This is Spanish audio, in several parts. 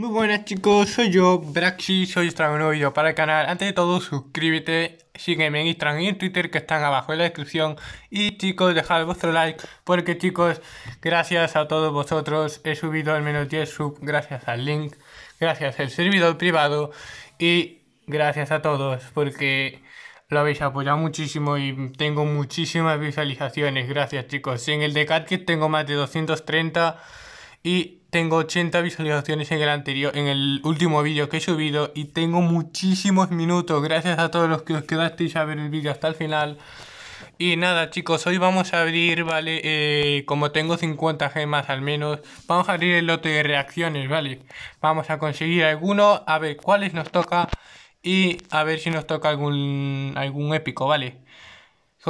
Muy buenas chicos, soy yo, Braxi, soy traigo un nuevo video para el canal. Antes de todo, suscríbete, sígueme en Instagram y en Twitter que están abajo en la descripción. Y chicos, dejad vuestro like, porque chicos, gracias a todos vosotros he subido al menos 10 sub, gracias al link, gracias al servidor privado y gracias a todos, porque lo habéis apoyado muchísimo y tengo muchísimas visualizaciones. Gracias chicos, en el de que tengo más de 230 y tengo 80 visualizaciones en el anterior, en el último vídeo que he subido y tengo muchísimos minutos. Gracias a todos los que os quedasteis a ver el vídeo hasta el final. Y nada chicos, hoy vamos a abrir, ¿vale? Eh, como tengo 50 gemas al menos, vamos a abrir el lote de reacciones, ¿vale? Vamos a conseguir alguno, a ver cuáles nos toca y a ver si nos toca algún, algún épico, ¿vale? vale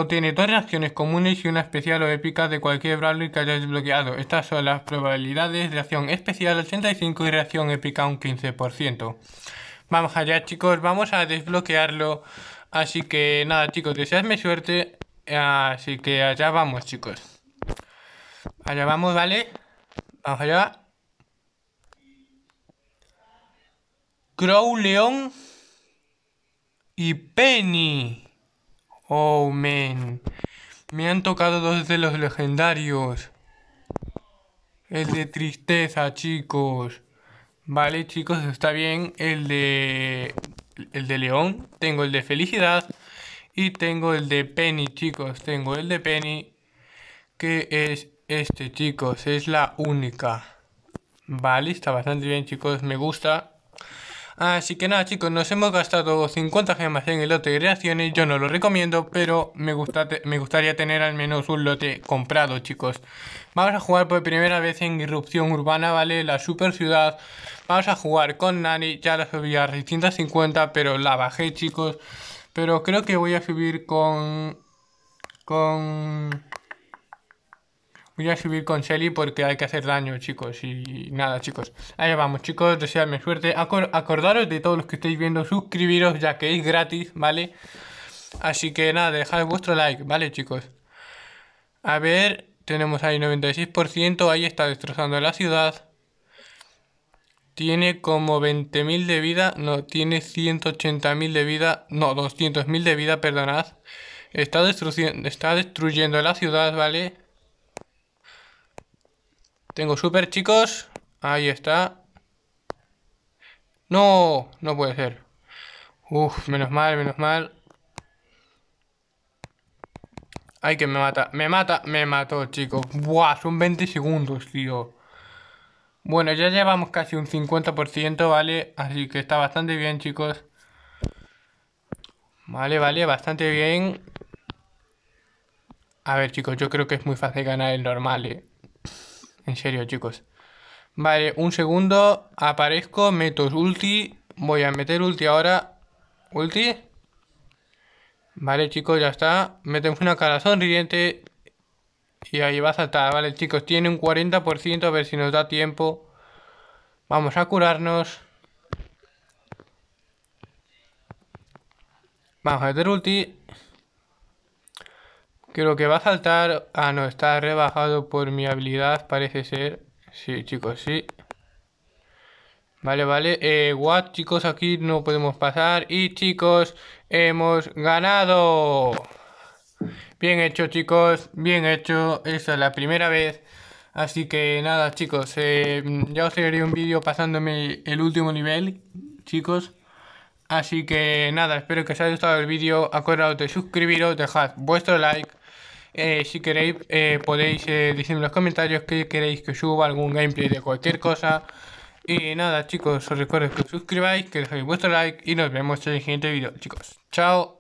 tiene dos reacciones comunes y una especial o épica de cualquier Bradley que haya desbloqueado. Estas son las probabilidades de reacción especial 85 y reacción épica un 15%. Vamos allá chicos, vamos a desbloquearlo. Así que nada chicos, deseadme suerte. Así que allá vamos chicos. Allá vamos, ¿vale? Vamos allá. Crow, León y Penny. Oh, men. Me han tocado dos de los legendarios. El de tristeza, chicos. Vale, chicos, está bien. El de... El de león. Tengo el de felicidad. Y tengo el de Penny, chicos. Tengo el de Penny. Que es este, chicos. Es la única. Vale, está bastante bien, chicos. Me gusta. Así que nada chicos, nos hemos gastado 50 gemas en el lote de creaciones, yo no lo recomiendo, pero me, gusta me gustaría tener al menos un lote comprado chicos. Vamos a jugar por primera vez en Irrupción Urbana, ¿vale? La super ciudad. Vamos a jugar con Nani, ya la subí a 650, pero la bajé chicos. Pero creo que voy a subir con... Con... Voy a subir con Shelly porque hay que hacer daño, chicos. Y nada, chicos. Ahí vamos, chicos. Deseadme suerte. acordaros de todos los que estáis viendo. Suscribiros ya que es gratis, ¿vale? Así que nada, dejad vuestro like, ¿vale, chicos? A ver, tenemos ahí 96%. Ahí está destrozando la ciudad. Tiene como 20.000 de vida. No, tiene 180.000 de vida. No, 200.000 de vida, perdonad. Está, está destruyendo la ciudad, ¿vale? tengo super, chicos. Ahí está. No, no puede ser. Uf, menos mal, menos mal. Ay, que me mata, me mata, me mató, chicos. Buah, son 20 segundos, tío. Bueno, ya llevamos casi un 50%, ¿vale? Así que está bastante bien, chicos. Vale, vale, bastante bien. A ver, chicos, yo creo que es muy fácil ganar el normal, ¿eh? En serio, chicos. Vale, un segundo. Aparezco, meto ulti. Voy a meter ulti ahora. Ulti. Vale, chicos, ya está. Metemos una cara sonriente. Y ahí va a saltar. Vale, chicos, tiene un 40%. A ver si nos da tiempo. Vamos a curarnos. Vamos a meter ulti. Creo que va a saltar... Ah, no, está rebajado por mi habilidad, parece ser. Sí, chicos, sí. Vale, vale. Eh, what, chicos, aquí no podemos pasar. Y, chicos, hemos ganado. Bien hecho, chicos. Bien hecho. Esa es la primera vez. Así que, nada, chicos. Eh, ya os haré un vídeo pasándome el último nivel, chicos. Así que, nada, espero que os haya gustado el vídeo. Acordaos de suscribiros, dejad vuestro like. Eh, si queréis, eh, podéis eh, decirme en los comentarios que queréis que suba, algún gameplay de cualquier cosa. Y nada, chicos, os recuerdo que os suscribáis, que dejéis vuestro like y nos vemos en el siguiente vídeo chicos. Chao.